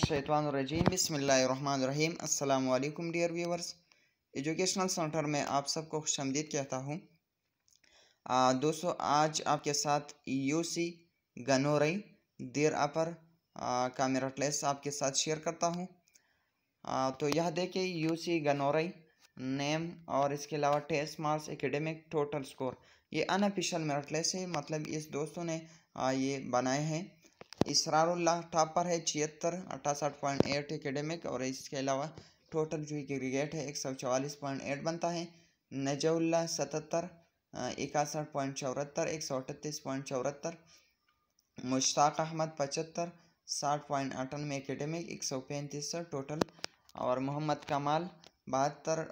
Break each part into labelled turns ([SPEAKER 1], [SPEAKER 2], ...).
[SPEAKER 1] बिसमीम् अल्लाम dear viewers educational centre में आप सबको खुश आमदीद कहता हूँ दोस्तों आज आपके साथ यू सी गनोरई देर अपर का मेरा क्लेस आपके साथ शेयर करता हूँ तो यह देखिए यू सी गनोरई नेम और इसके अलावा test marks academic total score ये अनऑफिशियल मेरा लिस्ट है मतलब इस दोस्तों ने ये बनाए हैं इसरारुल्लाह टॉपर है छिहत्तर अठासठ पॉइंट एट एकेडमिक और इसके अलावा टोटल जो क्रिकेट है एक सौ चवालीस पॉइंट एट बनता है नजउल्ला सतहत्तर इकसठ पॉइंट चौहत्तर एक सौ अठतीस पॉइंट चौहत्तर मुश्ताक अहमद पचहत्तर साठ पॉइंट अठानवे एकेडमिक एक सौ पैंतीस टोटल और मोहम्मद कमाल बहत्तर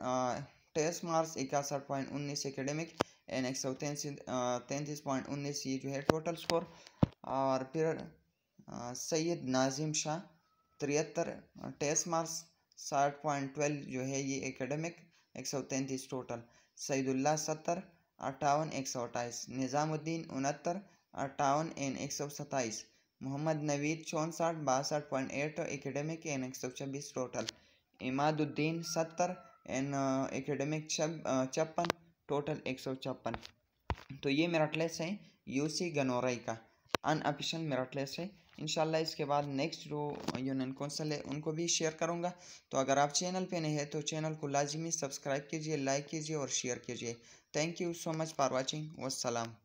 [SPEAKER 1] टेस्ट मार्क्स इक्यासठ पॉइंट उन्नीस एकेडमिक एंड एक सौ तैंतीस पॉइंट उन्नीस ये जो है टोटल स्कोर और फिर सैयद नाजिम शाह तिहत्तर टेस्ट मार्क्स साठ पॉइंट ट्वेल्व जो है ये एकेडमिक एक सौ तैंतीस टोटल सईदुल्ला सत्तर अट्ठावन एक सौ अट्ठाईस निज़ामुद्दीन उनहत्तर अट्ठावन एन एक सौ सत्ताईस मोहम्मद नवीद चौंसठ बासठ पॉइंट एट एकेडमिक एन एक सौ छब्बीस टोटल इमादुद्दीन सत्तर एन एकेडमिक छप्पन टोटल एक सौ छप्पन तो ये मेरा क्लेस है यूसी गनोरई का अनऑफिशियल मेरिट लिस्ट है इनशाला इसके बाद नेक्स्ट जो यूनियन कौंसिल है उनको भी शेयर करूँगा तो अगर आप चैनल पे नहीं है तो चैनल को लाजमी सब्सक्राइब कीजिए लाइक कीजिए और शेयर कीजिए thank you so much for watching वसलम